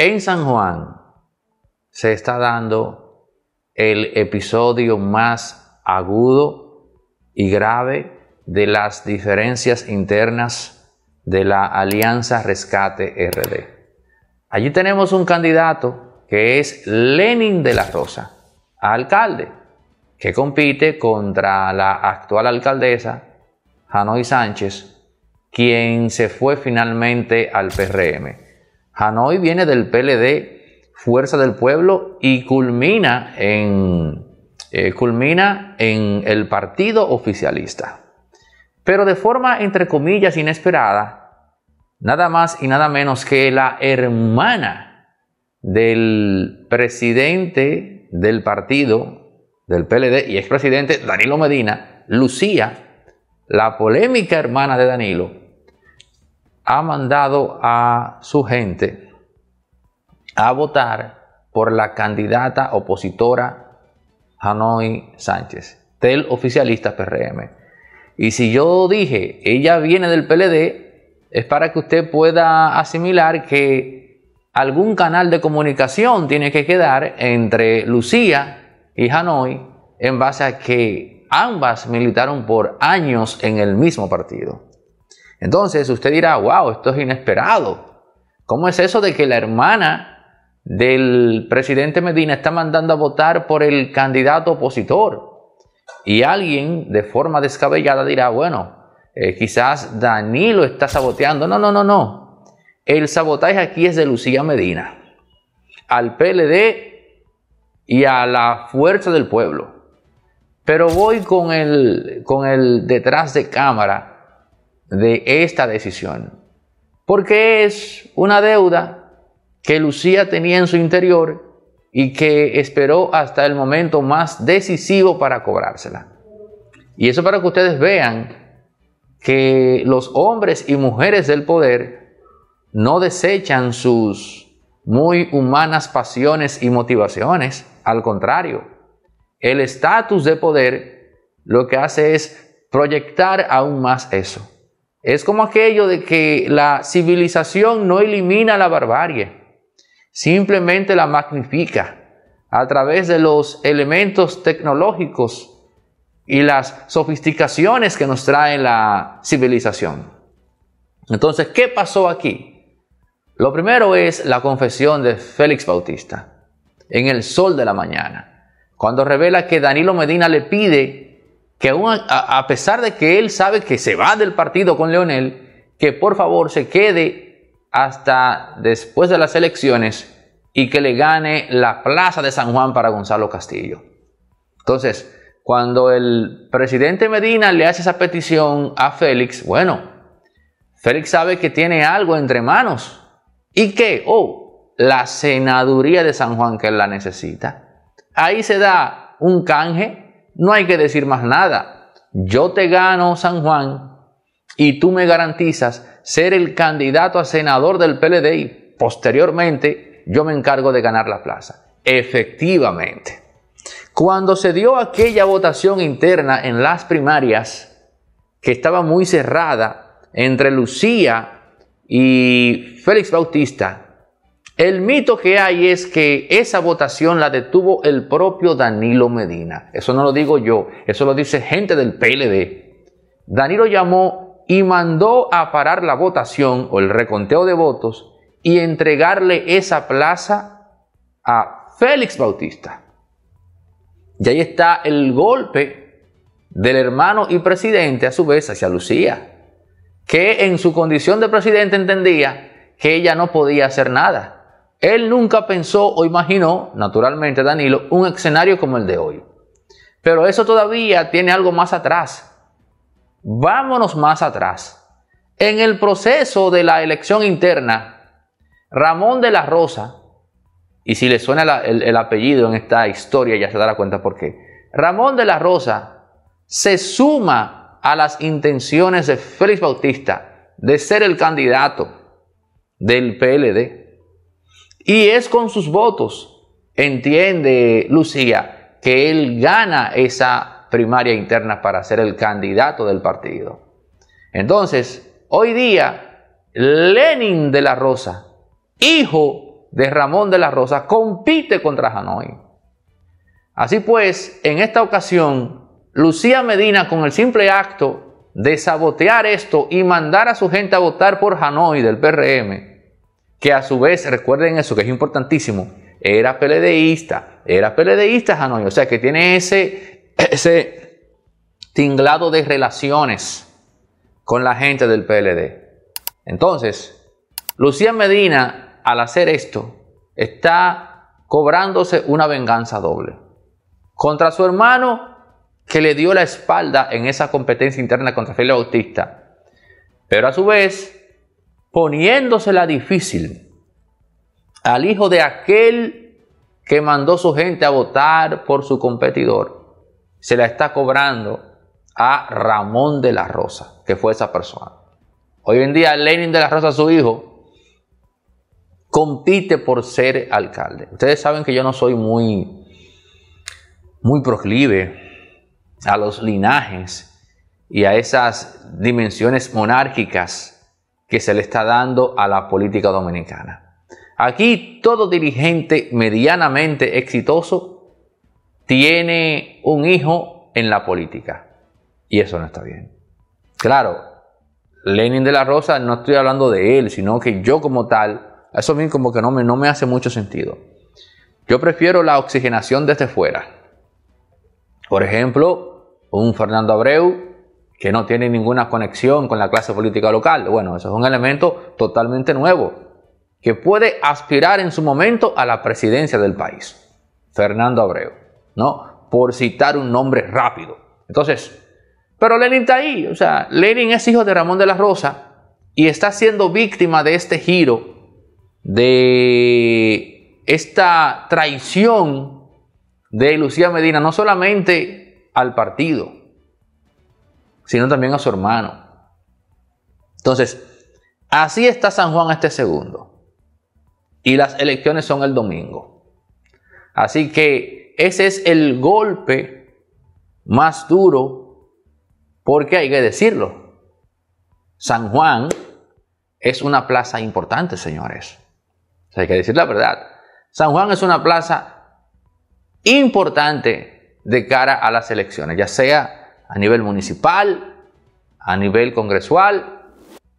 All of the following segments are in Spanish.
En San Juan se está dando el episodio más agudo y grave de las diferencias internas de la Alianza Rescate RD. Allí tenemos un candidato que es Lenin de la Rosa, alcalde, que compite contra la actual alcaldesa Hanoi Sánchez, quien se fue finalmente al PRM. Hanoi viene del PLD, Fuerza del Pueblo, y culmina en, eh, culmina en el partido oficialista. Pero de forma, entre comillas, inesperada, nada más y nada menos que la hermana del presidente del partido, del PLD y expresidente Danilo Medina, Lucía, la polémica hermana de Danilo, ha mandado a su gente a votar por la candidata opositora Hanoi Sánchez, del oficialista PRM. Y si yo dije, ella viene del PLD, es para que usted pueda asimilar que algún canal de comunicación tiene que quedar entre Lucía y Hanoi en base a que ambas militaron por años en el mismo partido. Entonces usted dirá, wow, esto es inesperado. ¿Cómo es eso de que la hermana del presidente Medina está mandando a votar por el candidato opositor? Y alguien de forma descabellada dirá, bueno, eh, quizás Danilo está saboteando. No, no, no, no. El sabotaje aquí es de Lucía Medina, al PLD y a la fuerza del pueblo. Pero voy con el, con el detrás de cámara de esta decisión, porque es una deuda que Lucía tenía en su interior y que esperó hasta el momento más decisivo para cobrársela. Y eso para que ustedes vean que los hombres y mujeres del poder no desechan sus muy humanas pasiones y motivaciones, al contrario, el estatus de poder lo que hace es proyectar aún más eso. Es como aquello de que la civilización no elimina la barbarie, simplemente la magnifica a través de los elementos tecnológicos y las sofisticaciones que nos trae la civilización. Entonces, ¿qué pasó aquí? Lo primero es la confesión de Félix Bautista en el sol de la mañana, cuando revela que Danilo Medina le pide que a, a pesar de que él sabe que se va del partido con Leonel, que por favor se quede hasta después de las elecciones y que le gane la plaza de San Juan para Gonzalo Castillo. Entonces, cuando el presidente Medina le hace esa petición a Félix, bueno, Félix sabe que tiene algo entre manos y que, oh, la senaduría de San Juan que él la necesita. Ahí se da un canje no hay que decir más nada. Yo te gano San Juan y tú me garantizas ser el candidato a senador del PLD y posteriormente yo me encargo de ganar la plaza. Efectivamente, cuando se dio aquella votación interna en las primarias, que estaba muy cerrada entre Lucía y Félix Bautista, el mito que hay es que esa votación la detuvo el propio Danilo Medina. Eso no lo digo yo, eso lo dice gente del PLD. Danilo llamó y mandó a parar la votación o el reconteo de votos y entregarle esa plaza a Félix Bautista. Y ahí está el golpe del hermano y presidente a su vez hacia Lucía, que en su condición de presidente entendía que ella no podía hacer nada él nunca pensó o imaginó, naturalmente Danilo, un escenario como el de hoy. Pero eso todavía tiene algo más atrás. Vámonos más atrás. En el proceso de la elección interna, Ramón de la Rosa, y si le suena el, el apellido en esta historia ya se dará cuenta por qué, Ramón de la Rosa se suma a las intenciones de Félix Bautista de ser el candidato del PLD y es con sus votos, entiende Lucía, que él gana esa primaria interna para ser el candidato del partido. Entonces, hoy día, Lenin de la Rosa, hijo de Ramón de la Rosa, compite contra Hanoi. Así pues, en esta ocasión, Lucía Medina, con el simple acto de sabotear esto y mandar a su gente a votar por Hanoi del PRM, que a su vez, recuerden eso que es importantísimo, era PLDista era PLDista Hanoi, ah, o sea que tiene ese, ese tinglado de relaciones con la gente del PLD. Entonces, Lucía Medina, al hacer esto, está cobrándose una venganza doble. Contra su hermano, que le dio la espalda en esa competencia interna contra Felipe Bautista. Pero a su vez, poniéndosela difícil al hijo de aquel que mandó su gente a votar por su competidor. Se la está cobrando a Ramón de la Rosa, que fue esa persona. Hoy en día Lenin de la Rosa, su hijo, compite por ser alcalde. Ustedes saben que yo no soy muy, muy proclive a los linajes y a esas dimensiones monárquicas que se le está dando a la política dominicana. Aquí todo dirigente medianamente exitoso tiene un hijo en la política. Y eso no está bien. Claro, Lenin de la Rosa, no estoy hablando de él, sino que yo como tal, eso a como que no me, no me hace mucho sentido. Yo prefiero la oxigenación desde fuera. Por ejemplo, un Fernando Abreu, que no tiene ninguna conexión con la clase política local. Bueno, eso es un elemento totalmente nuevo que puede aspirar en su momento a la presidencia del país. Fernando Abreu, ¿no? Por citar un nombre rápido. Entonces, pero Lenin está ahí, o sea, Lenin es hijo de Ramón de la Rosa y está siendo víctima de este giro, de esta traición de Lucía Medina, no solamente al partido, sino también a su hermano. Entonces, así está San Juan este segundo. Y las elecciones son el domingo. Así que ese es el golpe más duro, porque hay que decirlo. San Juan es una plaza importante, señores. hay que decir la verdad. San Juan es una plaza importante de cara a las elecciones, ya sea a nivel municipal, a nivel congresual.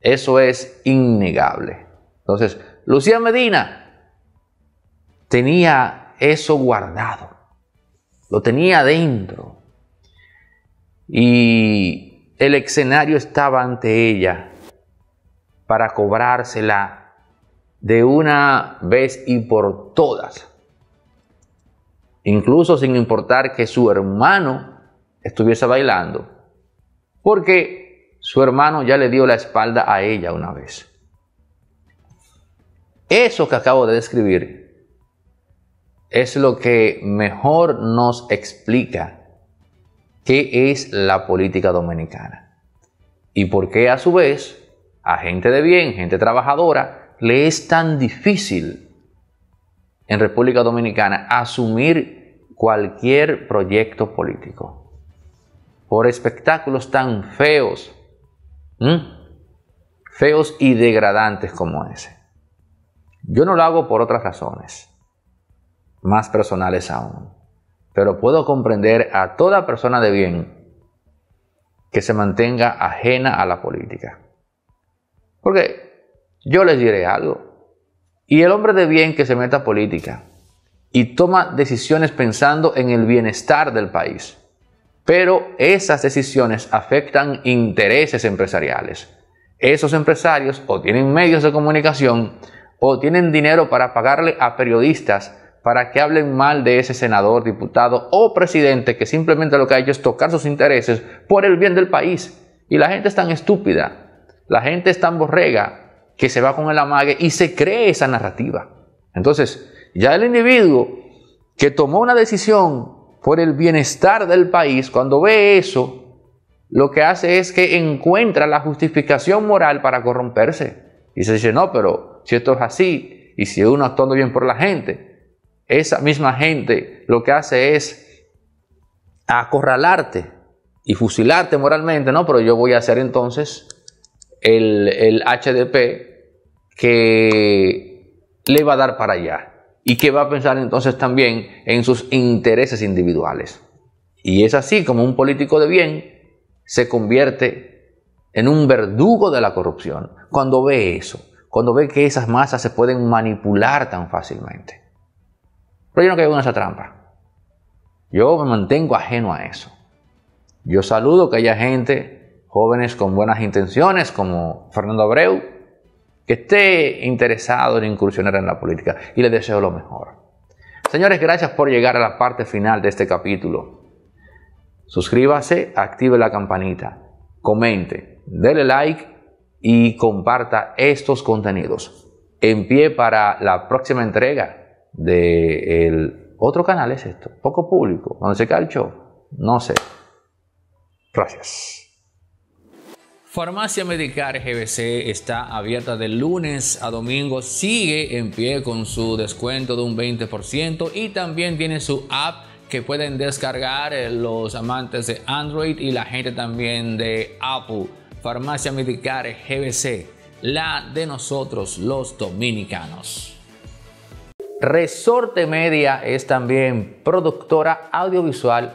Eso es innegable. Entonces, Lucía Medina tenía eso guardado, lo tenía dentro. Y el escenario estaba ante ella para cobrársela de una vez y por todas. Incluso sin importar que su hermano estuviese bailando, porque su hermano ya le dio la espalda a ella una vez. Eso que acabo de describir es lo que mejor nos explica qué es la política dominicana y por qué a su vez a gente de bien, gente trabajadora, le es tan difícil en República Dominicana asumir cualquier proyecto político por espectáculos tan feos, feos y degradantes como ese. Yo no lo hago por otras razones, más personales aún, pero puedo comprender a toda persona de bien que se mantenga ajena a la política. Porque yo les diré algo, y el hombre de bien que se meta a política y toma decisiones pensando en el bienestar del país, pero esas decisiones afectan intereses empresariales. Esos empresarios o tienen medios de comunicación o tienen dinero para pagarle a periodistas para que hablen mal de ese senador, diputado o presidente que simplemente lo que ha hecho es tocar sus intereses por el bien del país. Y la gente es tan estúpida, la gente es tan borrega que se va con el amague y se cree esa narrativa. Entonces, ya el individuo que tomó una decisión por el bienestar del país, cuando ve eso, lo que hace es que encuentra la justificación moral para corromperse. Y se dice, no, pero si esto es así, y si uno actuando bien por la gente, esa misma gente lo que hace es acorralarte y fusilarte moralmente, no, pero yo voy a hacer entonces el HDP que le va a dar para allá y que va a pensar entonces también en sus intereses individuales. Y es así como un político de bien se convierte en un verdugo de la corrupción cuando ve eso, cuando ve que esas masas se pueden manipular tan fácilmente. Pero yo no caigo en esa trampa. Yo me mantengo ajeno a eso. Yo saludo que haya gente, jóvenes con buenas intenciones como Fernando Abreu, que esté interesado en incursionar en la política y le deseo lo mejor. Señores, gracias por llegar a la parte final de este capítulo. Suscríbase, active la campanita, comente, dele like y comparta estos contenidos. En pie para la próxima entrega del otro canal es esto, poco público, donde se calchó. No sé. Gracias. Farmacia Medicar GBC está abierta de lunes a domingo, sigue en pie con su descuento de un 20% y también tiene su app que pueden descargar eh, los amantes de Android y la gente también de Apple. Farmacia Medicar GBC, la de nosotros los dominicanos. Resorte Media es también productora audiovisual